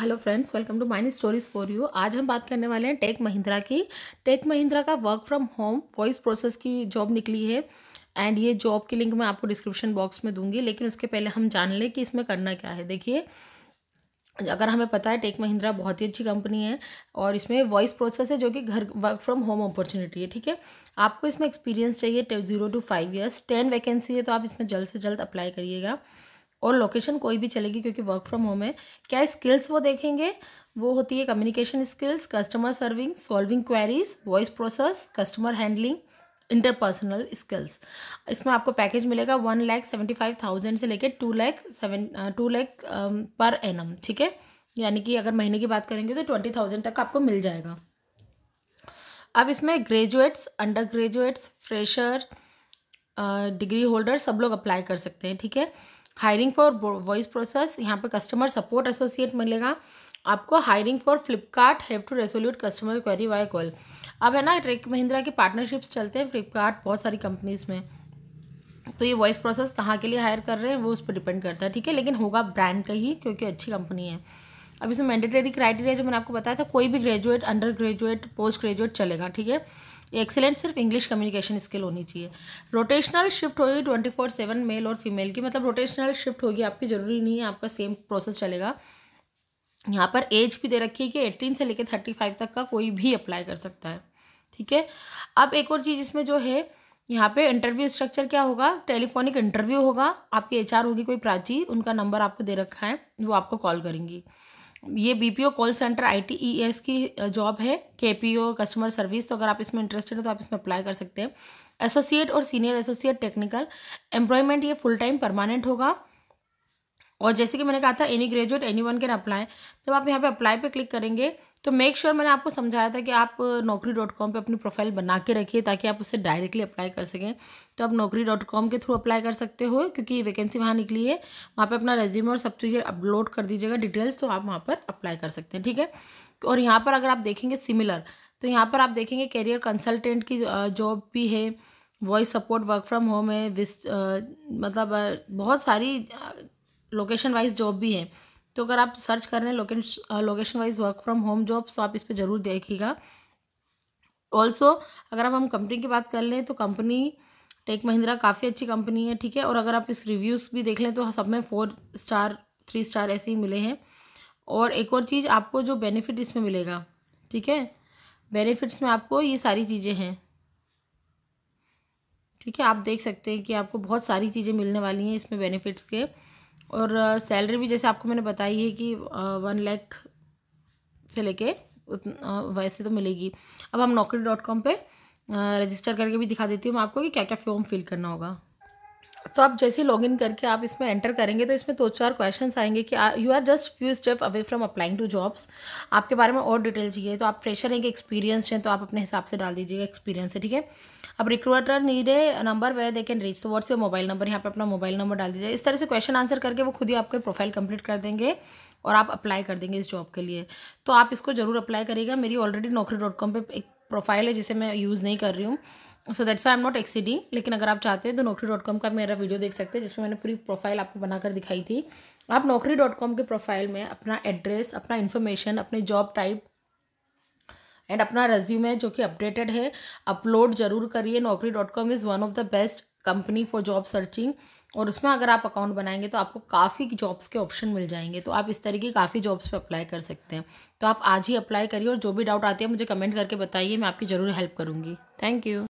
hello friends welcome to mini stories for you आज हम बात करने वाले हैं टेक महिंद्रा की टेक महिंद्रा का work from home voice process की जॉब निकली है एंड ये जॉब की लिंक मैं आपको डिस्क्रिप्शन बॉक्स में दूंगी लेकिन उसके पहले हम जान लें कि इसमें करना क्या है देखिए अगर हमें पता है टेक महिंद्रा बहुत ही अच्छी कंपनी है और इसमें वॉइस प्रोसेस है जो कि घर वर्क फ्रॉम होम अपॉर्चुनिटी है ठीक है आपको इसमें एक्सपीरियंस चाहिए zero to five years ten vacancy है तो आप इसमें जल्द से जल्द अप्लाई करिएगा और लोकेशन कोई भी चलेगी क्योंकि वर्क फ्रॉम होम है क्या स्किल्स वो देखेंगे वो होती है communication skills customer serving solving queries voice process customer handling interpersonal skills इसमें आपको पैकेज मिलेगा one lakh seventy five thousand से लेकर two lakh seven to lakh per annum ठीक है यानी कि अगर महीने की बात करेंगे तो ट्वेंटी थाउजेंड तक आपको मिल जाएगा अब इसमें graduates undergraduates fresher degree holder सब लोग अप्लाई कर सकते हैं ठीक है हायरिंग फॉर वॉइस प्रोसेस यहाँ पे कस्टमर सपोर्ट एसोसिएट मिलेगा आपको hiring for Flipkart have to resolute customer query via call अब है ना ट्रेक महिंद्रा की पार्टनरशिप्स चलते हैं फ्लिपकार्ट बहुत सारी कंपनीज में तो ये वॉइस प्रोसेस कहाँ के लिए हायर कर रहे हैं वो उस पर डिपेंड करता है ठीक है लेकिन होगा ब्रांड का ही क्योंकि अच्छी कंपनी है अब इसमें मैंडेटरी क्राइटेरिया जो मैंने आपको बताया था कोई भी graduate undergraduate postgraduate चलेगा ठीक है एक्सेलेंट सिर्फ इंग्लिश कम्युनिकेशन स्किल होनी चाहिए रोटेशनल शिफ्ट होगी ट्वेंटी फोर सेवन मेल और फीमेल की मतलब रोटेशनल शिफ्ट होगी आपकी ज़रूरी नहीं है आपका सेम प्रोसेस चलेगा यहाँ पर एज भी दे रखी है कि एटीन से लेकर थर्टी फाइव तक का कोई भी अप्लाई कर सकता है ठीक है अब एक और चीज़ इसमें जो है यहाँ पे इंटरव्यू स्ट्रक्चर क्या होगा टेलीफोनिक इंटरव्यू होगा आपकी एचआर होगी कोई प्राची उनका नंबर आपको दे रखा है वो आपको कॉल करेंगी ये बीपीओ कॉल सेंटर आईटीईएस की जॉब है केपीओ कस्टमर सर्विस तो अगर आप इसमें इंटरेस्टेड हो तो आप इसमें अप्लाई कर सकते हैं एसोसिएट और सीनियर एसोसिएट टेक्निकल एम्प्लॉयमेंट ये फुल टाइम परमानेंट होगा और जैसे कि मैंने कहा था any graduate anyone can apply जब आप यहाँ पे अप्लाई पे क्लिक करेंगे तो मेक श्योर sure मैंने आपको समझाया था कि आप नौकरी डॉट कॉम पर अपनी प्रोफाइल बना के रखिए ताकि आप उसे डायरेक्टली अप्लाई कर सकें तो आप नौकरी डॉट कॉम के थ्रू अप्लाई कर सकते हो क्योंकि वैकेंसी वहाँ निकली है वहाँ पर अपना रेज्यूम और सब चीज़ें अपलोड कर दीजिएगा डिटेल्स तो आप वहाँ पर अप्लाई कर सकते हैं ठीक है और यहाँ पर अगर आप देखेंगे सिमिलर तो यहाँ पर आप देखेंगे कैरियर कंसल्टेंट की जॉब भी है voice support work from home है विस मतलब बहुत सारी लोकेशन वाइज जॉब भी है तो अगर आप सर्च कर रहे हैं location wise work from home jobs तो आप इस पर ज़रूर देखिएगा ऑल्सो अगर आप हम कंपनी की बात कर लें तो कंपनी टेक महिंद्रा काफ़ी अच्छी कंपनी है ठीक है और अगर आप इस रिव्यूज़ भी देख लें तो सब में फोर स्टार थ्री स्टार ऐसे ही मिले हैं और एक और चीज़ आपको जो बेनिफिट इसमें मिलेगा ठीक है बेनिफिट्स में आपको ये सारी चीज़ें हैं ठीक है आप देख सकते हैं कि आपको बहुत सारी चीज़ें मिलने वाली हैं इसमें बेनिफिट्स के और सैलरी भी जैसे आपको मैंने बताई है कि वन लैख से लेके वैसे तो मिलेगी अब हम नौकरी डॉट कॉम पर रजिस्टर करके भी दिखा देती हूँ मैं आपको कि क्या क्या फॉर्म फिल करना होगा तो आप जैसे लॉग इन करके आप इसमें एंटर करेंगे तो इसमें दो चार क्वेश्चंस आएंगे कि you are just few step away from applying to jobs आपके बारे में और डिटेल चाहिए तो आप फ्रेशर हैं कि एक्सपीरियंस हैं तो आप अपने हिसाब से डाल दीजिएगा एक्सपीरियंस है ठीक है अब recruiter need a number way they can reach तो व्हाट्स योर मोबाइल नंबर यहाँ पर अपना मोबाइल नंबर डाल दीजिए इस तरह से क्वेश्चन आंसर करके वो खुद ही आपके प्रोफाइल कंप्लीट कर देंगे और आप अप्लाई कर देंगे इस जॉब के लिए तो आप इसको ज़रूर अप्लाई करिएगा मेरी ऑलरेडी नौकरी डॉट कॉम पर एक प्रोफाइल है जिसे मैं यूज़ नहीं कर रही हूँ so that's I am not exceeding लेकिन अगर आप चाहते हैं तो नौकरी डॉट कॉम का मेरा वीडियो देख सकते हैं जिसमें मैंने पूरी प्रोफाइल आपको बनाकर दिखाई थी आप नौकरी डॉट कॉम के प्रोफाइल में अपना एड्रेस अपना इन्फॉर्मेशन अपने जॉब टाइप एंड अपना रेज्यूम है जो कि अपडेटेड है अपलोड जरूर करिए Naukri dot com is one of the best company for job searching और उसमें अगर आप अकाउंट बनाएंगे तो आपको काफ़ी जॉब्स के ऑप्शन मिल जाएंगे तो आप इस तरह की काफ़ी जॉब्स पे अप्लाई कर सकते हैं तो आप आज ही अप्लाई करिए और जो भी डाउट आती है मुझे कमेंट करके बताइए मैं आपकी ज़रूर हेल्प करूँगी थैंक यू